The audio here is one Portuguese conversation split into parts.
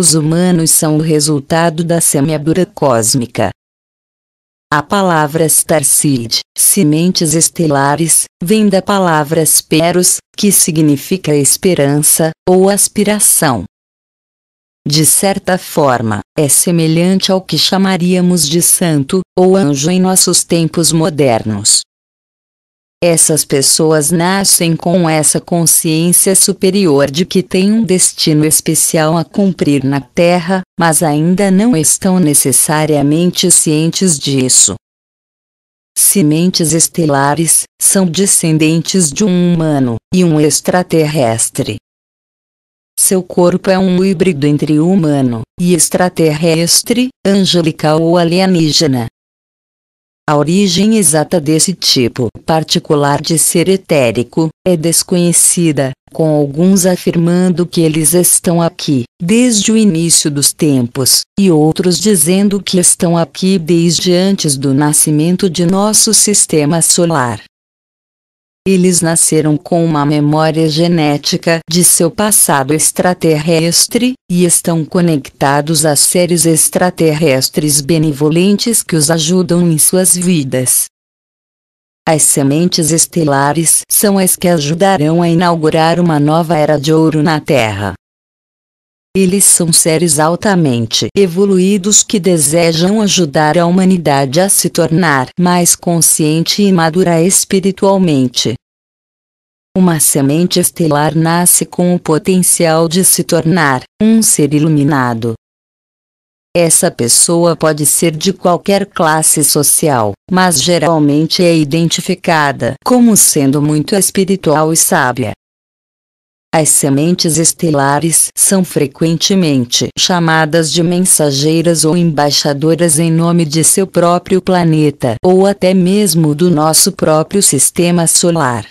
Os humanos são o resultado da semeadura cósmica. A palavra Starseed, sementes estelares, vem da palavra Speros, que significa esperança, ou aspiração. De certa forma, é semelhante ao que chamaríamos de santo, ou anjo em nossos tempos modernos. Essas pessoas nascem com essa consciência superior de que têm um destino especial a cumprir na Terra, mas ainda não estão necessariamente cientes disso. Sementes estelares são descendentes de um humano e um extraterrestre. Seu corpo é um híbrido entre humano e extraterrestre, angelical ou alienígena. A origem exata desse tipo particular de ser etérico é desconhecida, com alguns afirmando que eles estão aqui desde o início dos tempos, e outros dizendo que estão aqui desde antes do nascimento de nosso sistema solar. Eles nasceram com uma memória genética de seu passado extraterrestre, e estão conectados a seres extraterrestres benevolentes que os ajudam em suas vidas. As sementes estelares são as que ajudarão a inaugurar uma nova era de ouro na Terra. Eles são seres altamente evoluídos que desejam ajudar a humanidade a se tornar mais consciente e madura espiritualmente. Uma semente estelar nasce com o potencial de se tornar um ser iluminado. Essa pessoa pode ser de qualquer classe social, mas geralmente é identificada como sendo muito espiritual e sábia. As sementes estelares são frequentemente chamadas de mensageiras ou embaixadoras em nome de seu próprio planeta ou até mesmo do nosso próprio sistema solar.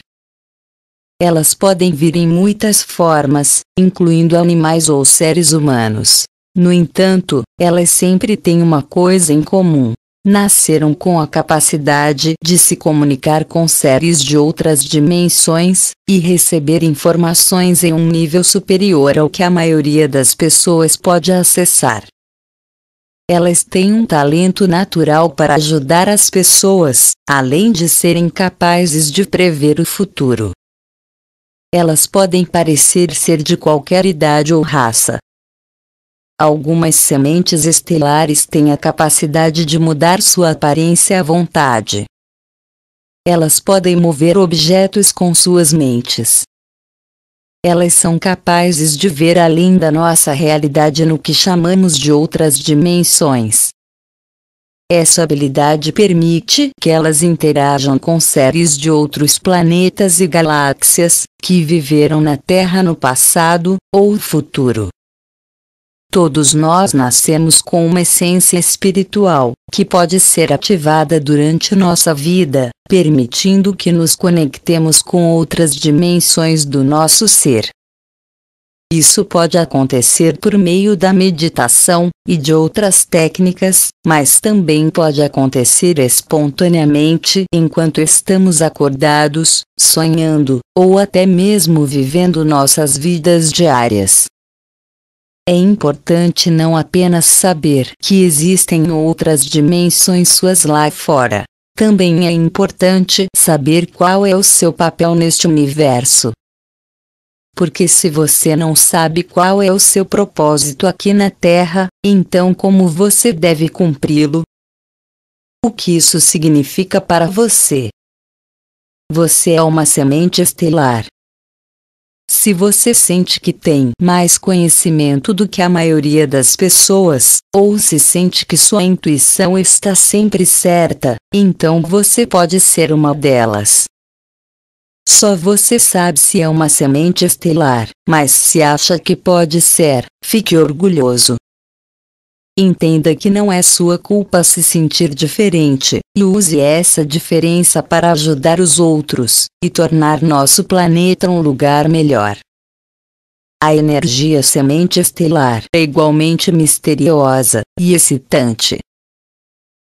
Elas podem vir em muitas formas, incluindo animais ou seres humanos. No entanto, elas sempre têm uma coisa em comum: nasceram com a capacidade de se comunicar com seres de outras dimensões e receber informações em um nível superior ao que a maioria das pessoas pode acessar. Elas têm um talento natural para ajudar as pessoas, além de serem capazes de prever o futuro. Elas podem parecer ser de qualquer idade ou raça, Algumas sementes estelares têm a capacidade de mudar sua aparência à vontade. Elas podem mover objetos com suas mentes. Elas são capazes de ver além da nossa realidade no que chamamos de outras dimensões. Essa habilidade permite que elas interajam com seres de outros planetas e galáxias que viveram na Terra no passado ou futuro. Todos nós nascemos com uma essência espiritual, que pode ser ativada durante nossa vida, permitindo que nos conectemos com outras dimensões do nosso ser. Isso pode acontecer por meio da meditação e de outras técnicas, mas também pode acontecer espontaneamente enquanto estamos acordados, sonhando, ou até mesmo vivendo nossas vidas diárias. É importante não apenas saber que existem outras dimensões suas lá fora, também é importante saber qual é o seu papel neste universo. Porque se você não sabe qual é o seu propósito aqui na Terra, então como você deve cumpri-lo? O que isso significa para você? Você é uma semente estelar, se você sente que tem mais conhecimento do que a maioria das pessoas, ou se sente que sua intuição está sempre certa, então você pode ser uma delas. Só você sabe se é uma semente estelar, mas se acha que pode ser, fique orgulhoso, Entenda que não é sua culpa se sentir diferente, e use essa diferença para ajudar os outros e tornar nosso planeta um lugar melhor. A energia semente estelar é igualmente misteriosa e excitante.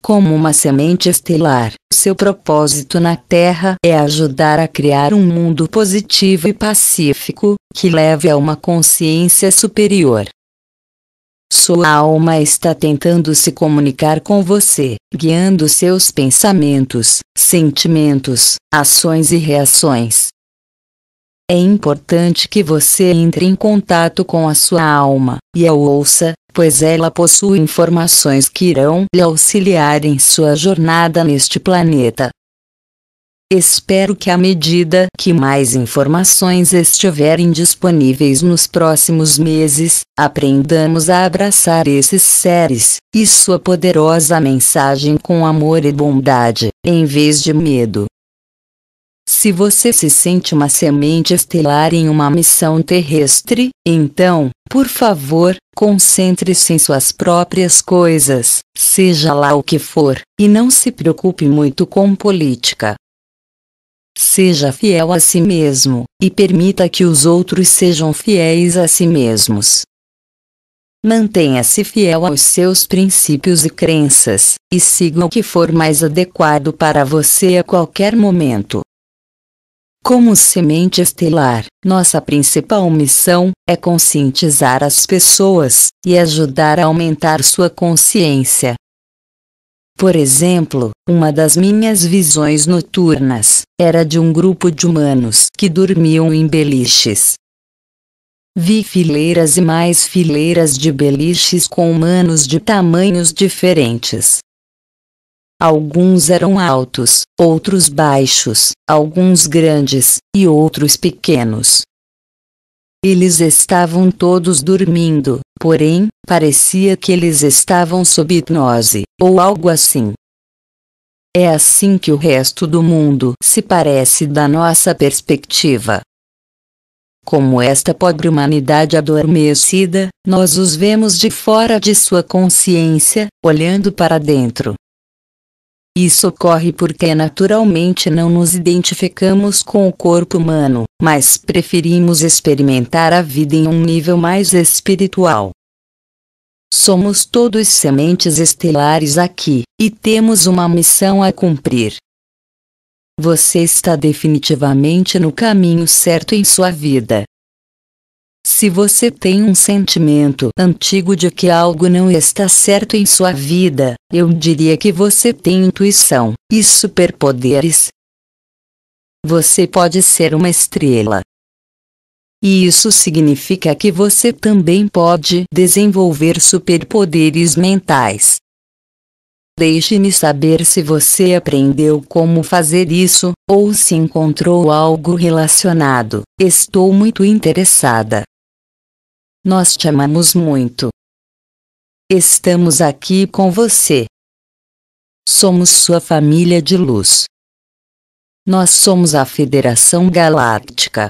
Como uma semente estelar, seu propósito na Terra é ajudar a criar um mundo positivo e pacífico, que leve a uma consciência superior. Sua alma está tentando se comunicar com você, guiando seus pensamentos, sentimentos, ações e reações. É importante que você entre em contato com a sua alma, e a ouça, pois ela possui informações que irão lhe auxiliar em sua jornada neste planeta. Espero que à medida que mais informações estiverem disponíveis nos próximos meses, aprendamos a abraçar esses seres e sua poderosa mensagem com amor e bondade, em vez de medo. Se você se sente uma semente estelar em uma missão terrestre, então, por favor, concentre-se em suas próprias coisas, seja lá o que for, e não se preocupe muito com política, Seja fiel a si mesmo, e permita que os outros sejam fiéis a si mesmos. Mantenha-se fiel aos seus princípios e crenças, e siga o que for mais adequado para você a qualquer momento. Como semente estelar, nossa principal missão é conscientizar as pessoas e ajudar a aumentar sua consciência, por exemplo, uma das minhas visões noturnas era de um grupo de humanos que dormiam em beliches. Vi fileiras e mais fileiras de beliches com humanos de tamanhos diferentes. Alguns eram altos, outros baixos, alguns grandes e outros pequenos. Eles estavam todos dormindo, porém, parecia que eles estavam sob hipnose, ou algo assim. É assim que o resto do mundo se parece da nossa perspectiva. Como esta pobre humanidade adormecida, nós os vemos de fora de sua consciência, olhando para dentro, isso ocorre porque naturalmente não nos identificamos com o corpo humano, mas preferimos experimentar a vida em um nível mais espiritual. Somos todos sementes estelares aqui, e temos uma missão a cumprir. Você está definitivamente no caminho certo em sua vida. Se você tem um sentimento antigo de que algo não está certo em sua vida, eu diria que você tem intuição e superpoderes. Você pode ser uma estrela. E isso significa que você também pode desenvolver superpoderes mentais. Deixe-me saber se você aprendeu como fazer isso, ou se encontrou algo relacionado. Estou muito interessada. Nós te amamos muito. Estamos aqui com você. Somos sua família de luz. Nós somos a Federação Galáctica.